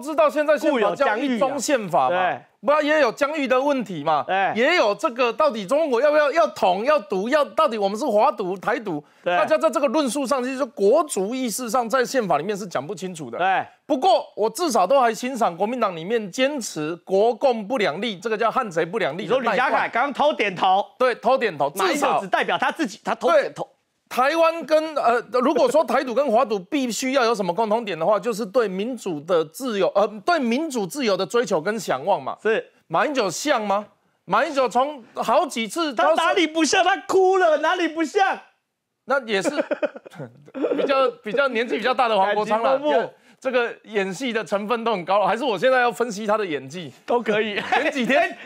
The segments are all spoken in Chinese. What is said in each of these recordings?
知道现在是有讲一宗宪法嘛？不，也有疆域的问题嘛？也有这个到底中国要不要要统要独要？到底我们是华独台独？大家在这个论述上就是国族意识上，在宪法里面是讲不清楚的。不过我至少都还欣赏国民党里面坚持国共不两立，这个叫汉贼不两立。你说李家凯刚刚偷点头，对，偷点头，至少只代表他自己，他偷点头。台湾跟呃，如果说台独跟华独必须要有什么共同点的话，就是对民主的自由，呃，对民主自由的追求跟向往嘛。是马英九像吗？马英九从好几次，他哪里不像？他哭了哪里不像？那也是 比较比较年纪比较大的黄国昌了。这个演戏的成分都很高了，还是我现在要分析他的演技都可以。前几天，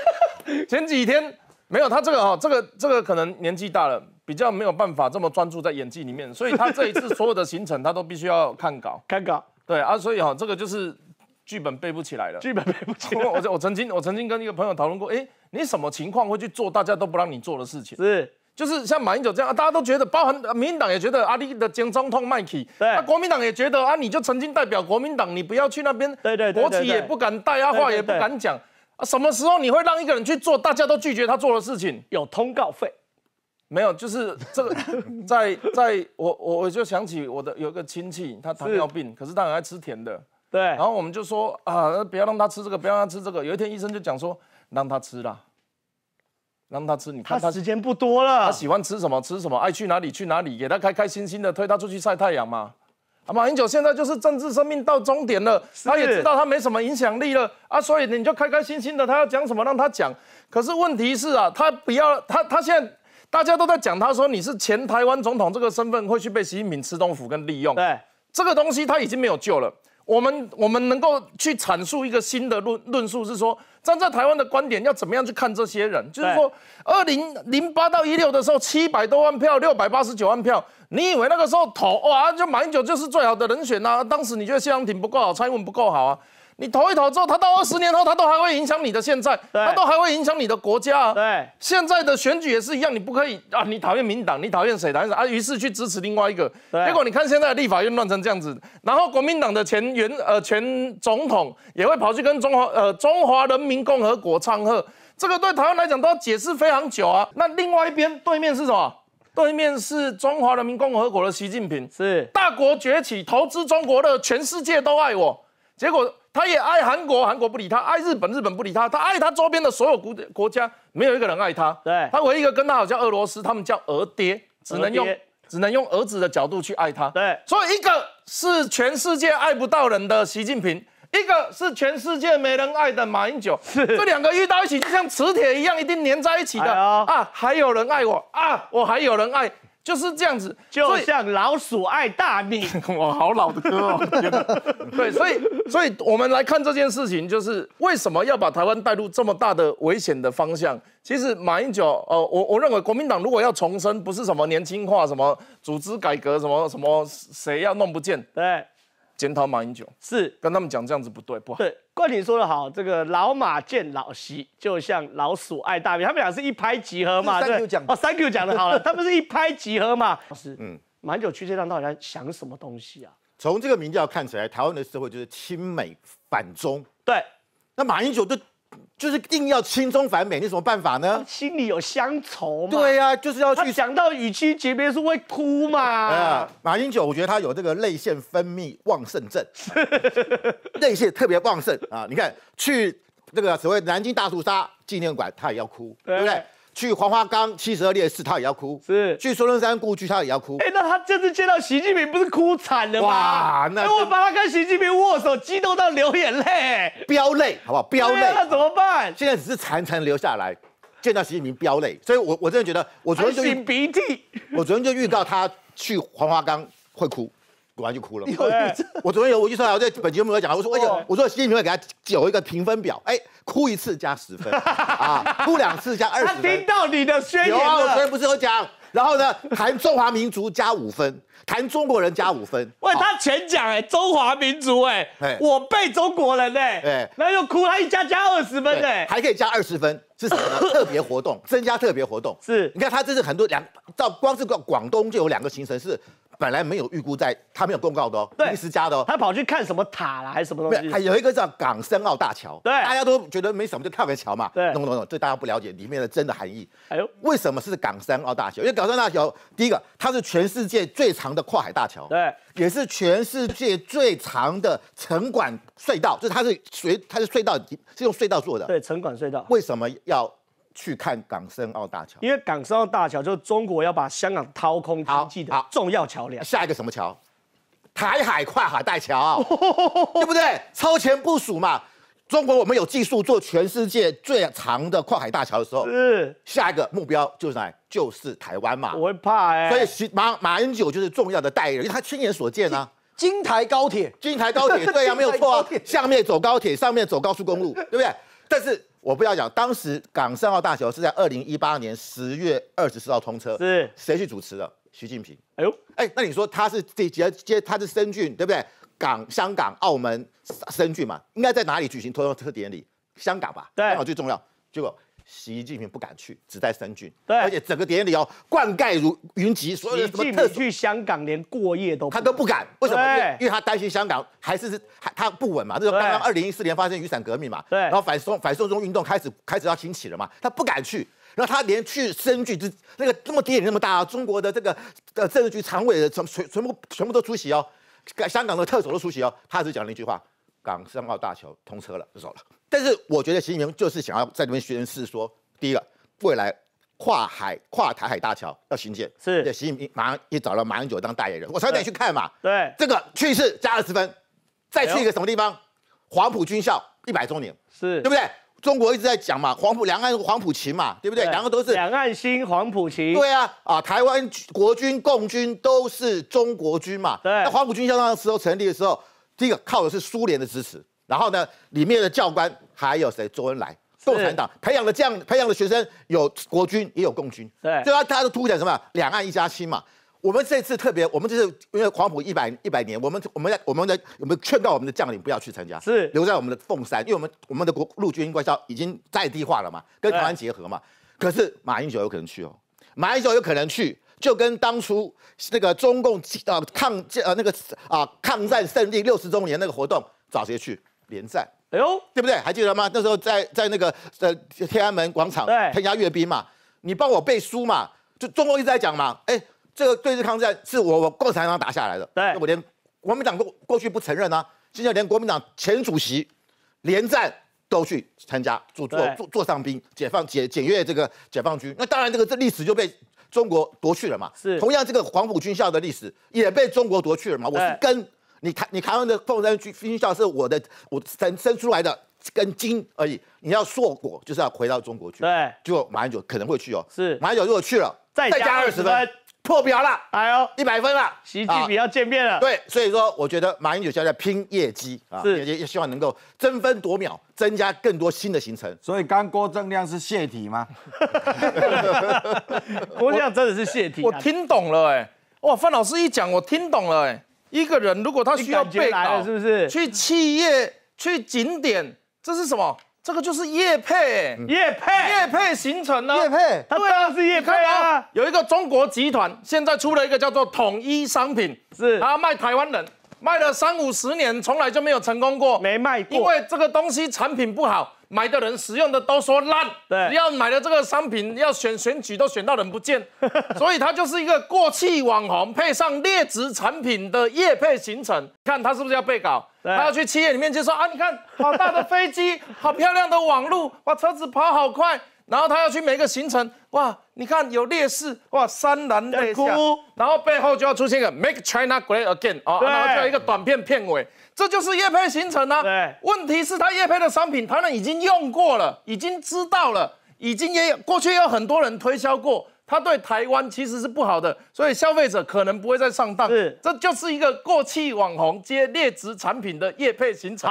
前几天没有他这个哈，这个这个可能年纪大了。比较没有办法这么专注在演技里面，所以他这一次所有的行程他都必须要看稿，看稿。对啊，所以哈，这个就是剧本背不起来了，剧本背不起来。我我曾经我曾经跟一个朋友讨论过，哎，你什么情况会去做大家都不让你做的事情？是，就是像马英九这样啊，大家都觉得包含民党也觉得阿弟的肩总统麦起，对，国民党也觉得啊，你就曾经代表国民党，你不要去那边，对对对，国企也不敢带啊，话，也不敢讲。啊，什么时候你会让一个人去做大家都拒绝他做的事情？有通告费。没有，就是这个，在在我我我就想起我的有一个亲戚，他糖尿病，可是他很爱吃甜的。对。然后我们就说啊，不要让他吃这个，不要让他吃这个。有一天医生就讲说，让他吃啦，让他吃。你看他时间不多了，他喜欢吃什么吃什么，爱去哪里去哪里，给他开开心心的，推他出去晒太阳嘛。啊，马英九现在就是政治生命到终点了，他也知道他没什么影响力了啊，所以你就开开心心的，他要讲什么让他讲。可是问题是啊，他不要他他现在。大家都在讲，他说你是前台湾总统这个身份会去被习近平吃豆腐跟利用，对这个东西他已经没有救了。我们我们能够去阐述一个新的论论述是说，站在台湾的观点要怎么样去看这些人？就是说，二零零八到一六的时候，七百多万票，六百八十九万票，你以为那个时候投哇，就马英九就是最好的人选呐？当时你觉得谢长廷不够好，蔡英文不够好啊？你投一投之后，他到二十年后，他都还会影响你的现在，他都还会影响你的国家。对，现在的选举也是一样，你不可以啊，你讨厌民党，你讨厌谁？谁啊？于是去支持另外一个。结果你看现在的立法院乱成这样子，然后国民党的前原呃前总统也会跑去跟中华呃中华人民共和国唱和，这个对台湾来讲都要解释非常久啊。那另外一边对面是什么？对面是中华人民共和国的习近平，是大国崛起，投资中国的全世界都爱我。结果。他也爱韩国，韩国不理他；爱日本，日本不理他。他爱他周边的所有国国家，没有一个人爱他。对，他唯一一个跟他好像俄罗斯，他们叫“俄爹”，只能用只能用儿子的角度去爱他。对，所以一个是全世界爱不到人的习近平，一个是全世界没人爱的马英九。这两个遇到一起就像磁铁一样，一定粘在一起的啊！啊，还有人爱我啊，我还有人爱。就是这样子，就像老鼠爱大米。哇，好老的歌哦！对，所以，所以我们来看这件事情，就是为什么要把台湾带入这么大的危险的方向？其实马英九，呃，我我认为国民党如果要重生，不是什么年轻化，什么组织改革，什么什么谁要弄不见？对。检讨马英九是跟他们讲这样子不对不好，怪你说的好，这个老马见老习就像老鼠爱大米，他们俩是一拍即合嘛。t 讲哦，Thank you 讲的好了，他们是一拍即合嘛。是，嗯，马英九去这趟到底在想什么东西啊？从这个民调看起来，台湾的社会就是亲美反中。对，那马英九就就是硬要轻松反美，你什么办法呢？心里有乡愁嘛。对呀，就是要去想到与其结别是会哭嘛。啊，马英九，我觉得他有这个泪腺分泌旺盛症，泪 腺特别旺盛啊。你看去那个所谓南京大屠杀纪念馆，他也要哭，对不对？去黄花岗七十二烈士，他也要哭；是去孙中山故居，他也要哭。哎，那他这次见到习近平，不是哭惨了吗？哎，我把他跟习近平握手，激动到流眼泪，飙泪，好不好？飙泪，那怎么办？现在只是潺潺流下来，见到习近平飙泪。所以我我真的觉得，我昨天就擤鼻涕，我昨天就预告他去黄花岗会哭，果然就哭了。我昨天有，我就说我在本节目有讲，我说我说习近平会给他有一个评分表，哎。哭一次加十分啊，哭两次加二十。他听到你的宣言了。有啊，我昨天不是有讲，然后呢，谈中华民族加五分，谈中国人加五分。喂，他全讲哎，中华民族哎，我背中国人哎，对，那又哭，他一加加二十分哎，还可以加二十分，是什么特别活动？增加特别活动是？你看他这是很多两，到光是广广东就有两个行程是。本来没有预估在，他没有公告的哦，临时加的哦。他跑去看什么塔啦，还是什么东西？还有，一个叫港深澳大桥。对，大家都觉得没什么，就看个桥嘛。对，懂懂懂，这大家不了解里面的真的含义。哎，为什么是港深澳大桥？因为港深大桥，第一个，它是全世界最长的跨海大桥。对，也是全世界最长的城管隧道，就是它是隧，它是隧道，是用隧道做的。对，城管隧道为什么要？去看港深澳大桥，因为港深澳大桥就是中国要把香港掏空经济的重要桥梁。下一个什么桥？台海跨海大桥，对不对？超前部署嘛，中国我们有技术做全世界最长的跨海大桥的时候，是下一个目标就是哪？就是台湾嘛，我会怕哎。所以马马英九就是重要的代言人，因为他亲眼所见啊。金台高铁，金台高铁，对呀，没有错啊。下面走高铁，上面走高速公路，对不对？但是。我不要讲，当时港深澳大桥是在二零一八年十月二十四号通车，是谁去主持的？习近平。哎呦，哎，那你说他是直接接，他是深圳对不对？港、香港、澳门深圳嘛，应该在哪里举行通车典礼？香港吧？对，香港最重要。结果。习近平不敢去，只带身军，对，而且整个典礼哦，冠盖如云集，所以什么特去香港，连过夜都他都不敢，为什么？因为他担心香港还是还他不稳嘛，那时候刚刚二零一四年发生雨伞革命嘛，对，然后反送反送中运动开始开始要兴起了嘛，他不敢去，然后他连去深军就那个那么典礼那么大，中国的这个呃政治局常委的全全全部全部都出席哦，香港的特首都出席哦，他只讲了一句话：港深澳大桥通车了，就走了。但是我觉得习近平就是想要在那边宣示说，第一个，未来跨海、跨台海大桥要新建，是。习近平马上也找了马英九当代言人。我才带你去看嘛。对。这个去世加二十分，再去一个什么地方？黄埔军校一百周年，是对不对？中国一直在讲嘛，黄埔两岸黄埔情嘛，对不对？两个都是。两岸新黄埔情。对啊，啊，台湾国军、共军都是中国军嘛。对。黄埔军校那个时候成立的时候，第一个靠的是苏联的支持。然后呢，里面的教官还有谁？周恩来，共产党培养的将培养的学生有国军也有共军，对，所以他他就凸显什么两岸一家亲嘛。我们这次特别，我们就是因为黄埔一百一百年，我们我们在我们的我们劝告我们的将领不要去参加，是留在我们的凤山，因为我们我们的国陆军官校已经在地化了嘛，跟台湾结合嘛。可是马英九有可能去哦，马英九有可能去，就跟当初那个中共呃抗战那个啊抗战胜利六十周年那个活动，找谁去？连战，哎呦，对不对？还记得吗？那时候在在那个在天安门广场参加阅兵嘛，你帮我背书嘛，就中共一直在讲嘛，哎，这个对日抗战是我我共产党打下来的，对我连国民党过过去不承认呐，现在连国民党前主席连战都去参加坐坐坐坐上宾，解放解检阅这个解放军，那当然这个这历史就被中国夺去了嘛，是，同样这个黄埔军校的历史也被中国夺去了嘛，我是跟。你台你台湾的凤山军军校是我的我生生出来的根茎而已，你要硕果就是要回到中国去，对，就马英九可能会去哦。是马英九如果去了，再加二十分，破表了，哎呦，一百分了，习近平要见面了。对，所以说我觉得马英九现在拼业绩啊，也也希望能够争分夺秒，增加更多新的行程。所以刚郭正亮是泄题吗？正亮真的是泄题。我听懂了哎，哇，范老师一讲我听懂了哎。一个人如果他需要被稿，是不是去企业、去景点？这是什么？这个就是业配，业配，业配形成呢？业配，对啊，是业配啊。有一个中国集团，现在出了一个叫做统一商品，是他卖台湾人，卖了三五十年，从来就没有成功过，没卖过，因为这个东西产品不好。买的人使用的都说烂，对，要买的这个商品要选选举都选到人不见，所以他就是一个过气网红配上劣质产品的夜配行程，看他是不是要被搞，他要去企业里面就说啊，你看好大的飞机，好漂亮的网路，哇，车子跑好快，然后他要去每个行程，哇。你看有劣士哇，潸然泪下，然后背后就要出现一个 Make China Great Again 哦，然后就要一个短片片尾，这就是叶配行程呢。对，问题是他叶配的商品，他们已经用过了，已经知道了，已经也有过去也有很多人推销过，他对台湾其实是不好的，所以消费者可能不会再上当。是，这就是一个过气网红接劣质产品的叶配行程。